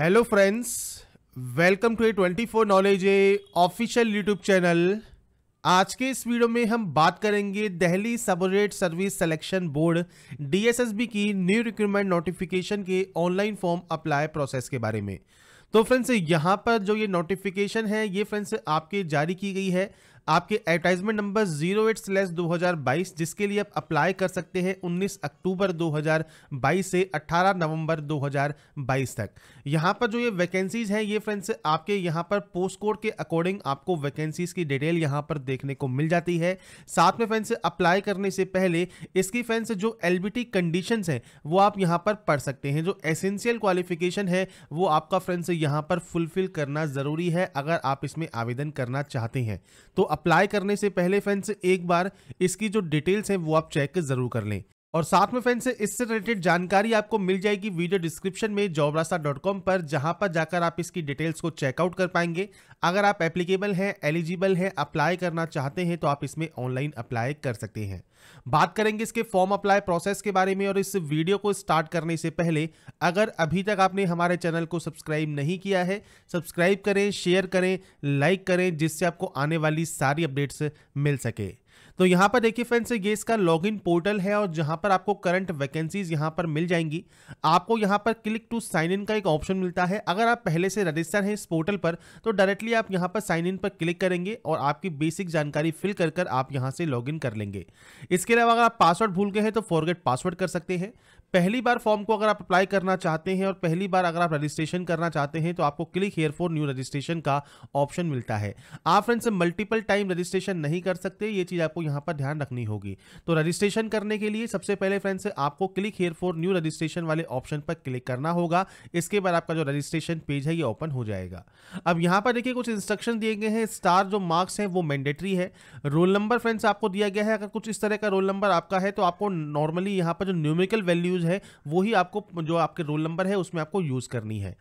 hello friends welcome to A twenty four knowledge a official YouTube channel आज के इस video में हम बात करेंगे Delhi subordinate service selection board DSSB की न्यू रिक्रूटमेंट नोटिफिकेशन के ऑनलाइन फॉर्म अप्लाई प्रोसेस के बारे में तो फ्रेंड्स यहाँ पर जो ये नोटिफिकेशन है ये फ्रेंड्स आपके जारी की गई है आपके advertisement number zero eight slash दो हज़ार बाईस जिसके लिए आप अप्लाई कर सकते हैं उन्नीस अक्टूबर दो हज़ार बाईस से अट्ठारह नवंबर दो हज़ार बाईस तक यहाँ पर जो ये वैकेंसीज़ हैं ये फ्रेंड्स आपके यहाँ पर पोस्ट कोड के अकॉर्डिंग आपको वैकेंसीज़ की डिटेल यहाँ पर देखने को मिल जाती है साथ में फ्रेंड्स अप्लाई करने से पहले इसकी फ्रेंड्स जो एल कंडीशन हैं वो आप यहाँ पर पढ़ सकते हैं जो एसेंशियल क्वालिफिकेशन है वो आपका फ्रेंड्स यहाँ पर फुलफिल करना ज़रूरी है अगर आप इसमें आवेदन करना चाहते हैं तो अप्लाई करने से पहले फ्रेंड्स एक बार इसकी जो डिटेल्स है वो आप चेक जरूर कर लें और साथ में फ्रेंड्स इससे रिलेटेड जानकारी आपको मिल जाएगी वीडियो डिस्क्रिप्शन में जॉबरासा डॉट कॉम पर जहां पर जाकर आप इसकी डिटेल्स को चेकआउट कर पाएंगे अगर आप एप्लीकेबल हैं एलिजिबल हैं अप्लाई करना चाहते हैं तो आप इसमें ऑनलाइन अप्लाई कर सकते हैं बात करेंगे इसके फॉर्म अप्लाई प्रोसेस के बारे में और इस वीडियो को स्टार्ट करने से पहले अगर अभी तक आपने हमारे चैनल को सब्सक्राइब नहीं किया है सब्सक्राइब करें शेयर करें लाइक करें जिससे आपको आने वाली सारी अपडेट्स मिल सके तो यहाँ पर देखिए फ्रेंड्स ये इसका लॉगिन पोर्टल है और जहाँ पर आपको करंट वैकेंसीज यहाँ पर मिल जाएंगी आपको यहाँ पर क्लिक टू साइन इन का एक ऑप्शन मिलता है अगर आप पहले से रजिस्टर हैं इस पोर्टल पर तो डायरेक्टली आप यहाँ पर साइन इन पर क्लिक करेंगे और आपकी बेसिक जानकारी फिल कर कर आप यहाँ से लॉग कर लेंगे इसके अलावा अगर आप पासवर्ड भूल गए हैं तो फॉरगेट पासवर्ड कर सकते हैं पहली बार फॉर्म को अगर आप अप्लाई करना चाहते हैं और पहली बार अगर आप रजिस्ट्रेशन करना चाहते हैं तो आपको click here for new registration का ऑप्शन मिलता है आप फ्रेंड्स मल्टीपल टाइम रजिस्ट्रेशन नहीं कर सकते ये चीज़ आपको यहां पर ध्यान रखनी होगी तो रजिस्ट्रेशन करने के लिए सबसे पहले फ्रेंड्स आपको click here for new registration वाले ऑप्शन पर क्लिक करना होगा इसके बाद आपका जो रजिस्ट्रेशन पेज है ये ओपन हो जाएगा अब यहां पर देखिए कुछ इंस्ट्रक्शन दिए गए हैं स्टार जो मार्क्स हैं वो मैंडेटरी है रोल नंबर फ्रेंड्स आपको दिया गया है अगर कुछ इस तरह का रोल नंबर आपका है तो आपको नॉर्मली यहां पर जो न्यूमिकल वैल्यू यूज़ है वही आपको जो आपके रोल नंबर है उसमें आपको यूज़ करनी है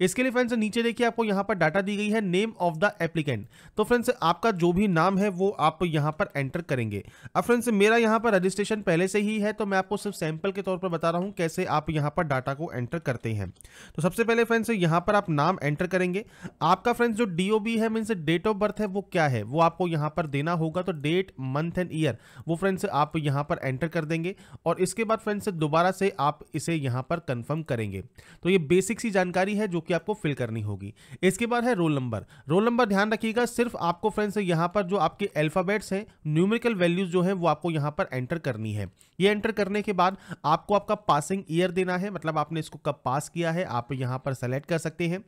इसके लिए फ्रेंड्स नीचे देखिए आपको यहाँ पर डाटा दी गई है नेम ऑफ द एप्लीकेंट तो फ्रेंड्स आपका जो भी नाम है वो आप यहाँ पर एंटर करेंगे अब फ्रेंड्स मेरा यहाँ पर रजिस्ट्रेशन पहले से ही है तो मैं आपको सिर्फ सैंपल के तौर पर बता रहा हूँ कैसे आप यहाँ पर डाटा को एंटर करते हैं तो सबसे पहले फ्रेंड्स यहाँ पर आप नाम एंटर करेंगे आपका फ्रेंड्स जो डी है मीन्स डेट ऑफ बर्थ है वो क्या है वो आपको यहाँ पर देना होगा तो डेट मंथ एंड ईयर वो फ्रेंड्स आप यहाँ पर एंटर कर देंगे और इसके बाद फ्रेंड्स दोबारा से आप इसे यहाँ पर कंफर्म करेंगे तो ये बेसिक सी जानकारी है है जो कि आपको फिल करनी होगी इसके बाद है रोल नंबर रोल नंबर ध्यान रखिएगा सिर्फ आपको फ्रेंड्स यहाँ पर जो आपके अल्फ़ाबेट्स हैं न्यूमेरिकल वैल्यूज जो है वो आपको यहाँ पर एंटर करनी है ये एंटर करने के बाद आपको आपका पासिंग ईयर देना है मतलब आपने इसको कब पास किया है आप यहाँ पर सेलेक्ट कर सकते हैं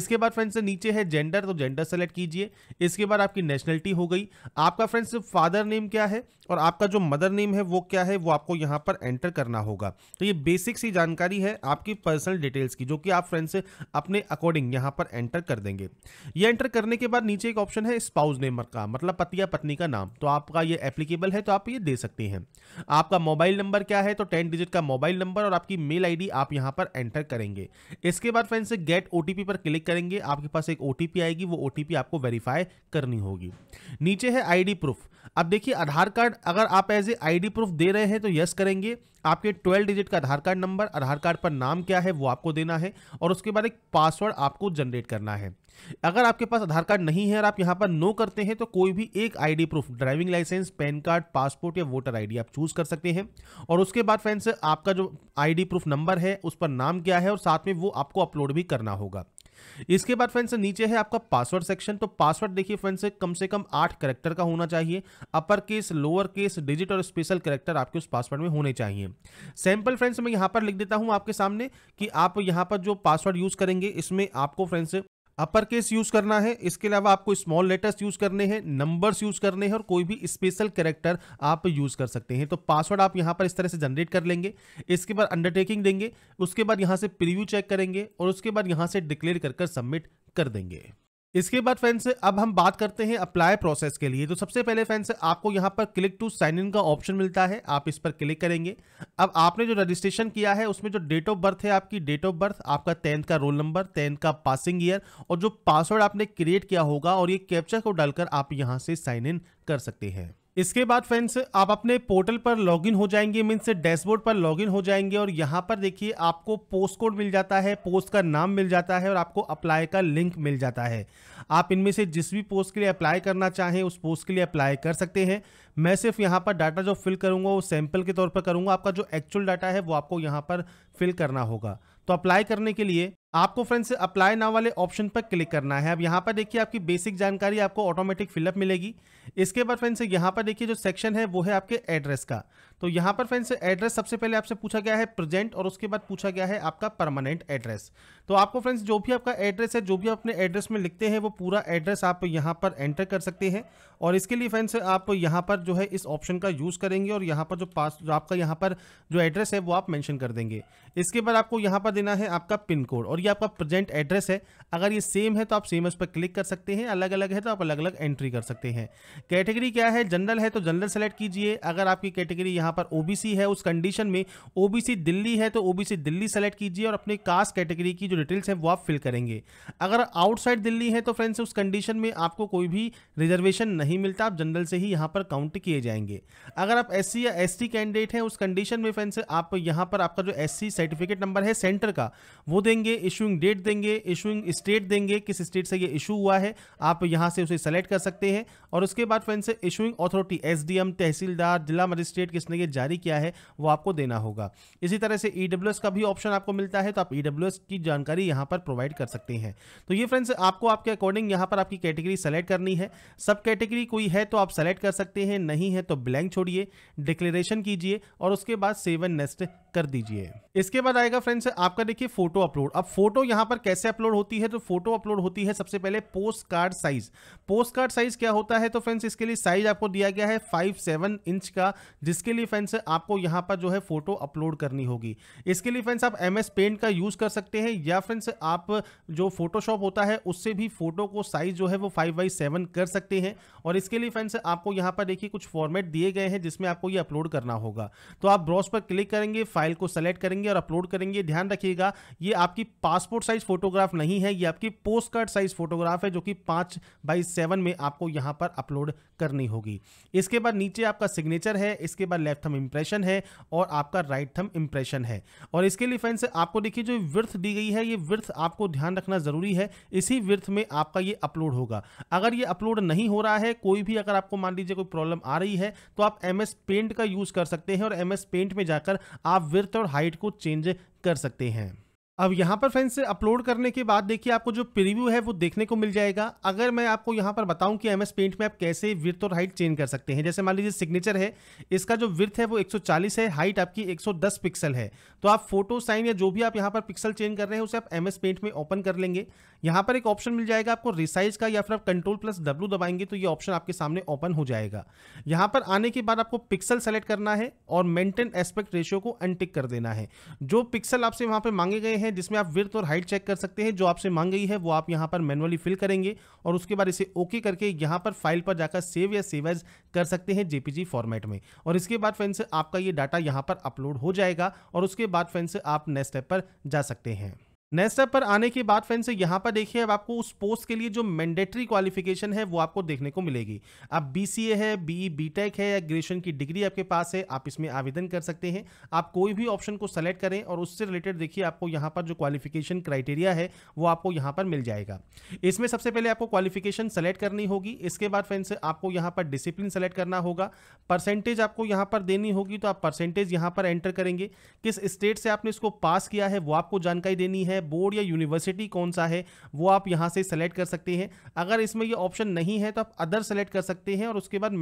इसके बाद फ्रेंड्स नीचे है जेंडर तो जेंडर सेलेक्ट कीजिए इसके बाद आपकी नेशनलिटी हो गई आपका फ्रेंड्स फादर नेम क्या है और आपका जो मदर नेम है वो क्या है वो आपको यहाँ पर एंटर करना होगा तो ये बेसिक सी जानकारी है आपकी पर्सनल डिटेल्स की जो कि आप फ्रेंड से अपने अकॉर्डिंग यहाँ पर एंटर कर देंगे ये एंटर करने के बाद नीचे एक ऑप्शन है स्पाउस नेम का मतलब पति या पत्नी का नाम तो आपका ये एप्लीकेबल है तो आप ये दे सकते हैं आपका मोबाइल नंबर क्या है तो टेन डिजिट का मोबाइल नंबर और आपकी मेल आई आप यहाँ पर एंटर करेंगे इसके बाद फ्रेंड से गेट ओ पर क्लिक करेंगे आपके पास एक ओ आएगी वो ओ आपको वेरीफाई करनी होगी नीचे है आई प्रूफ अब देखिए आधार कार्ड कार्ड अगर आप एज ए आई प्रूफ दे रहे हैं तो यस करेंगे आपके 12 डिजिट का Aadhaar card number Aadhaar card पर नाम क्या है वो आपको देना है और उसके बाद एक पासवर्ड आपको जनरेट करना है अगर आपके पास आधार कार्ड नहीं है और आप यहां पर नो करते हैं तो कोई भी एक ID proof driving licence PAN card passport या वोटर आईडी आप चूज कर सकते हैं और उसके बाद फ्रेंड्स आपका जो आईडी प्रूफ नंबर है उस पर नाम क्या है और साथ में वो आपको अपलोड भी करना होगा इसके बाद फ्रेंड्स नीचे है आपका पासवर्ड सेक्शन तो पासवर्ड देखिए फ्रेंड्स कम से कम आठ करेक्टर का होना चाहिए upper case lower case digit और स्पेशल करेक्टर आपके उस पासवर्ड में होने चाहिए सैंपल फ्रेंड्स मैं यहाँ पर लिख देता हूँ आपके सामने कि आप यहाँ पर जो पासवर्ड यूज करेंगे इसमें आपको फ्रेंड्स अपर केस यूज करना है इसके अलावा आपको स्मॉल लेटर्स यूज करने हैं नंबर्स यूज करने हैं और कोई भी स्पेशल कैरेक्टर आप यूज कर सकते हैं तो पासवर्ड आप यहां पर इस तरह से जनरेट कर लेंगे इसके बाद अंडरटेकिंग देंगे उसके बाद यहां से प्रीव्यू चेक करेंगे और उसके बाद यहां से डिक्लेयर कर कर सबमिट कर देंगे इसके बाद फ्रेंड्स अब हम बात करते हैं अप्लाई प्रोसेस के लिए तो सबसे पहले फ्रेंड्स आपको यहाँ पर क्लिक टू साइन इन का ऑप्शन मिलता है आप इस पर क्लिक करेंगे अब आपने जो रजिस्ट्रेशन किया है उसमें जो डेट ऑफ बर्थ है आपकी डेट ऑफ बर्थ आपका टेंथ का रोल नंबर टेंथ का पासिंग ईयर और जो पासवर्ड आपने क्रिएट किया होगा और ये कैप्चर को डालकर आप यहाँ से साइन इन कर सकते हैं इसके बाद फ्रेंड्स आप अपने पोर्टल पर लॉगिन हो जाएंगे मीन्स डैशबोर्ड पर लॉगिन हो जाएंगे और यहाँ पर देखिए आपको पोस्ट कोड मिल जाता है पोस्ट का नाम मिल जाता है और आपको अप्लाई का लिंक मिल जाता है आप इनमें से जिस भी पोस्ट के लिए अप्लाई करना चाहें उस पोस्ट के लिए अप्लाई कर सकते हैं मैं सिर्फ यहाँ पर डाटा जो फिल करूँगा वो सैम्पल के तौर पर करूँगा आपका जो एक्चुअल डाटा है वो आपको यहाँ पर फिल करना होगा तो अप्लाई करने के लिए आपको फ्रेंड्स अप्लाई ना वाले ऑप्शन पर क्लिक करना है अब यहाँ पर देखिए आपकी बेसिक जानकारी आपको ऑटोमेटिक फिलअप मिलेगी इसके बाद फ्रेंड्स यहाँ पर देखिए जो सेक्शन है वो है आपके एड्रेस का तो यहाँ पर फ्रेंड्स एड्रेस सबसे पहले आपसे पूछा गया है प्रेजेंट और उसके बाद पूछा गया है आपका परमानेंट एड्रेस तो आपको फ्रेंड्स जो भी आपका एड्रेस है जो भी अपने एड्रेस में लिखते हैं वो पूरा एड्रेस आप यहाँ पर एंटर कर सकते हैं और इसके लिए फ्रेंड्स आप यहाँ पर जो है इस ऑप्शन का यूज़ करेंगे और यहाँ पर जो पास जो आपका यहाँ पर जो एड्रेस है वो आप मैंशन कर देंगे इसके बाद आपको यहाँ पर देना है आपका पिन कोड और ये आपका प्रेजेंट एड्रेस है अगर ये सेम है तो आप सेम उस पर क्लिक कर सकते हैं अलग अलग है तो आप अलग अलग एंट्री कर सकते हैं कैटेगरी क्या है जनरल है तो जनरल सेलेक्ट कीजिए अगर आपकी कैटेगरी यहाँ पर ओ है उस कंडीशन में ओ दिल्ली है तो ओ दिल्ली सेलेक्ट कीजिए और अपने कास्ट कैटेगरी की जो डिटेल्स हैं वो आप फिल करेंगे अगर आउटसाइड दिल्ली है तो फ्रेंड्स उस कंडीशन में आपको कोई भी रिजर्वेशन नहीं मिलता आप जनरल से ही यहाँ पर काउंट किए जाएंगे अगर आप एस या एस कैंडिडेट हैं उस कंडीशन में फ्रेंड्स आप यहाँ पर आपका जो एस सर्टिफिकेट नंबर है सेंटर का वो देंगे इशूइंग डेट देंगे इशूइंग स्टेट देंगे किस स्टेट से ये इशू हुआ है आप यहाँ से उसे सेलेक्ट कर सकते हैं और उसके बाद friends issuing authority as tehsildar जिला मजिस्ट्रेट किसने ये जारी किया है वो आपको देना होगा इसी तरह से ई e का भी ऑप्शन आपको मिलता है तो आप ई e की जानकारी यहाँ पर प्रोवाइड कर सकते हैं तो ये फ्रेंड्स आपको आपके अकॉर्डिंग यहाँ पर आपकी कैटेगरी सेलेक्ट करनी है सब कैटेगरी कोई है तो आप सेलेक्ट कर सकते हैं नहीं है तो ब्लैंक छोड़िए डिक्लेरेशन कीजिए और उसके बाद सेवन नेस्ट कर दीजिए इसके बाद आएगा फ्रेंड्स आपका देखिए फोटो अपलोड अब फोटो यहाँ पर कैसे अपलोड होती है तो फोटो अपलोड होती है सबसे पहले post card size post card size क्या होता है तो फ्रेंड्स इसके लिए साइज आपको दिया गया है फाइव सेवन इंच का जिसके लिए फ्रेंड्स आपको यहाँ पर जो है फोटो अपलोड करनी होगी इसके लिए फ्रेंड्स आप एम एस पेंट का यूज कर सकते हैं या फ्रेंड्स आप जो फोटोशॉप होता है उससे भी फोटो को साइज जो है वो फाइव बाई सेवन कर सकते हैं और इसके लिए फ्रेंड्स आपको यहाँ पर देखिए कुछ फॉर्मेट दिए गए हैं जिसमें आपको ये अपलोड करना होगा तो आप ब्रॉस पर क्लिक करेंगे फाइल को सेलेक्ट करेंगे और अपलोड करेंगे ध्यान रखिएगा ये आपकी पासपोर्ट साइज फोटोग्राफ नहीं है ये आपकी पोस्ट कार्ड साइज फोटोग्राफ है जो कि पाँच बाई सेवन में आपको यहाँ पर अपलोड करनी होगी इसके बाद नीचे आपका सिग्नेचर है इसके बाद लेफ्ट थम इम्प्रेशन है और आपका राइट थम इम्प्रेशन है और इसके लिए फ्रेंड्स आपको देखिए जो विर्थ दी गई है ये विर्थ आपको ध्यान रखना ज़रूरी है इसी विर्थ में आपका ये अपलोड होगा अगर ये अपलोड नहीं हो रहा है कोई भी अगर आपको मान लीजिए कोई प्रॉब्लम आ रही है तो आप एम पेंट का यूज़ कर सकते हैं और एम पेंट में जाकर आप विर्थ और हाइट को चेंज कर सकते हैं अब यहाँ पर फ्रेंड्स अपलोड करने के बाद देखिए आपको जो प्रीव्यू है वो देखने को मिल जाएगा अगर मैं आपको यहाँ पर बताऊं कि एमएस पेंट में आप कैसे विर्थ और हाइट चेंज कर सकते हैं जैसे मान लीजिए सिग्नेचर है इसका जो विर्थ है वो 140 है हाइट आपकी 110 पिक्सल है तो आप फोटो साइन या जो भी आप यहाँ पर पिक्सल चेंज कर रहे हैं उसे आप एम पेंट में ओपन कर लेंगे यहाँ पर एक ऑप्शन मिल जाएगा आपको रिसाइज का या फिर आप कंट्रोल प्लस डब्लू दबाएंगे तो ये ऑप्शन आपके सामने ओपन हो जाएगा यहाँ पर आने के बाद आपको पिक्सल सेलेक्ट करना है और मेंटेन एस्पेक्ट रेशियो को अनटिक कर देना है जो पिक्सल आपसे वहाँ पर मांगे गए हैं हैं जिसमें आप विर्थ और हाइट चेक कर सकते हैं जो आपसे मांग गई है वो आप यहाँ पर मैनुअली फिल करेंगे और उसके बाद इसे ओके करके यहाँ पर फाइल पर जाकर सेव या सेवेज कर सकते हैं जेपीजी फॉर्मेट में और इसके बाद फ्रेंड्स आपका ये डाटा यहाँ पर अपलोड हो जाएगा और उसके बाद फ्रेंड्स आप नेक्स्ट स्टेप पर जा सकते हैं नेक्स्ट स्टेप पर आने के बाद फ्रेंड्स यहाँ पर देखिए अब आपको उस पोस्ट के लिए जो मैंडेटरी क्वालिफिकेशन है वो आपको देखने को मिलेगी अब बीसीए है बीई बीटेक e, है या ग्रेजुएशन की डिग्री आपके पास है आप इसमें आवेदन कर सकते हैं आप कोई भी ऑप्शन को सेलेक्ट करें और उससे रिलेटेड देखिए आपको यहाँ पर जो क्वालिफिकेशन क्राइटेरिया है वो आपको यहाँ पर मिल जाएगा इसमें सबसे पहले आपको क्वालिफिकेशन सेलेक्ट करनी होगी इसके बाद फ्रेंड्स आपको यहाँ पर डिसिप्लिन सेलेक्ट करना होगा परसेंटेज आपको यहाँ पर देनी होगी तो आप परसेंटेज यहाँ पर एंटर करेंगे किस स्टेट से आपने इसको पास किया है वो आपको जानकारी देनी है है बोर्ड या यूनिवर्सिटी कौन सा है वो आप यहाँ से सेलेक्ट कर सकते हैं अगर इसमें ये ऑप्शन नहीं है तो आप अदर सेलेक्ट कर सकते हैं और उसके बाद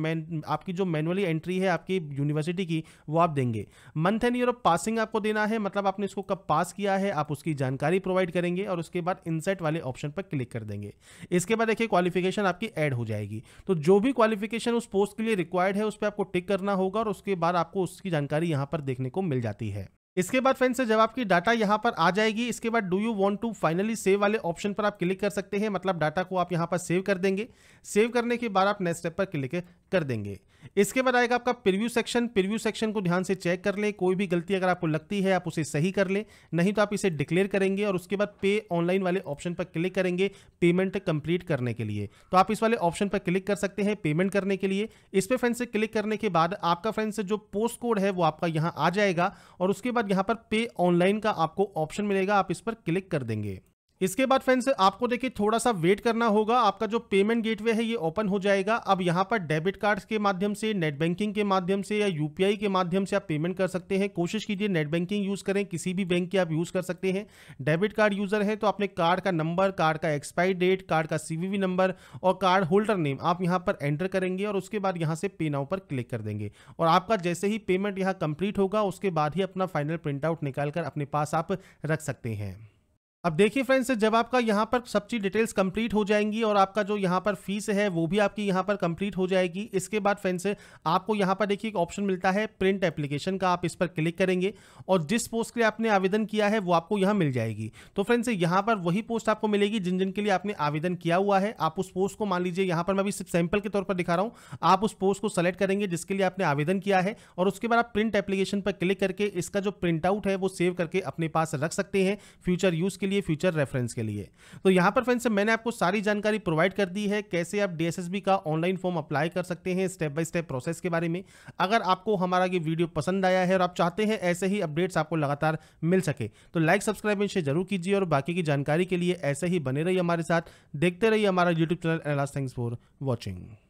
आपकी जो मैनुअली एंट्री है आपकी यूनिवर्सिटी की वो आप देंगे month and year of passing आपको देना है मतलब आपने इसको कब पास किया है आप उसकी जानकारी प्रोवाइड करेंगे और उसके बाद इंसर्ट वाले ऑप्शन पर क्लिक कर देंगे इसके बाद देखिए क्वालिफिकेशन आपकी एड हो जाएगी तो जो भी क्वालिफिकेशन उस पोस्ट के लिए रिक्वायर्ड है उस पर आपको टिक करना होगा और उसके बाद आपको उसकी जानकारी यहाँ पर देखने को मिल जाती है इसके बाद फ्रेंड्स जब आपकी डाटा यहाँ पर आ जाएगी इसके बाद do you want to finally save वाले ऑप्शन पर आप क्लिक कर सकते हैं मतलब डाटा को आप यहाँ पर सेव कर देंगे सेव करने के बाद आप नेक्स्ट स्टेप पर क्लिक कर देंगे इसके बाद आएगा आपका प्रिव्यू सेक्शन प्रिव्यू सेक्शन को ध्यान से चेक कर लें कोई भी गलती अगर आपको लगती है आप उसे सही कर लें नहीं तो आप इसे डिक्लेयर करेंगे और उसके बाद पे ऑनलाइन वाले ऑप्शन पर क्लिक करेंगे पेमेंट कंप्लीट करने के लिए तो आप इस वाले ऑप्शन पर क्लिक कर सकते हैं पेमेंट करने के लिए इस पर फ्रेंड से क्लिक करने के बाद आपका फ्रेंड जो पोस्ट कोड है वो आपका यहाँ आ जाएगा और उसके बाद बाद यहाँ पर पे ऑनलाइन का आपको ऑप्शन मिलेगा आप इस पर क्लिक कर देंगे इसके बाद फ्रेंड्स आपको देखिए थोड़ा सा वेट करना होगा आपका जो पेमेंट गेटवे है ये ओपन हो जाएगा अब यहाँ पर डेबिट कार्ड्स के माध्यम से नेट बैंकिंग के माध्यम से या यूपीआई के माध्यम से आप पेमेंट कर सकते हैं कोशिश कीजिए नेट बैंकिंग यूज़ करें किसी भी बैंक की आप यूज़ कर सकते हैं डेबिट कार्ड यूज़र है तो आपने कार्ड का नंबर कार्ड का एक्सपायरी डेट कार्ड का सी नंबर और कार्ड होल्डर नेम आप यहाँ पर एंटर करेंगे और उसके बाद यहाँ से पे नाउ पर क्लिक कर देंगे और आपका जैसे ही पेमेंट यहाँ कंप्लीट होगा उसके बाद ही अपना फाइनल प्रिंटआउट निकाल अपने पास आप रख सकते हैं अब देखिए फ्रेंड्स जब आपका यहाँ पर सब चीज़ डिटेल्स कंप्लीट हो जाएंगी और आपका जो यहाँ पर फीस है वो भी आपकी यहाँ पर कंप्लीट हो जाएगी इसके बाद फ्रेंड्स आपको यहाँ पर देखिए एक ऑप्शन मिलता है प्रिंट एप्लीकेशन का आप इस पर क्लिक करेंगे और जिस पोस्ट के लिए आपने आवेदन किया है वो आपको यहाँ मिल जाएगी तो फ्रेंड्स यहाँ पर वही पोस्ट आपको मिलेगी जिन जिनके लिए आपने आवेदन किया हुआ है आप उस पोस्ट को मान लीजिए यहाँ पर मैं अभी सिर्फ सैंपल के तौर पर दिखा रहा हूँ आप उस पोस्ट को सेलेक्ट करेंगे जिसके लिए आपने आवेदन किया है और उसके बाद आप प्रिंट एप्लीकेशन पर क्लिक करके इसका जो प्रिंट आउट है वो सेव करके अपने पास रख सकते हैं फ्यूचर यूज़ के लिए लिए फ्यूचर रेफरेंस के लिए तो यहां पर फ्रेंड्स मैंने आपको सारी जानकारी प्रोवाइड कर दी है कैसे आप डी का ऑनलाइन फॉर्म अप्लाई कर सकते हैं स्टेप बाय स्टेप प्रोसेस के बारे में अगर आपको हमारा ये वीडियो पसंद आया है और आप चाहते हैं ऐसे ही अपडेट्स आपको लगातार मिल सके तो लाइक सब्सक्राइब इनसे जरूर कीजिए और बाकी की जानकारी के लिए ऐसे ही बने रहिए हमारे साथ देखते रहिए हमारा यूट्यूब चैनल एनालास थैंक्स फॉर वॉचिंग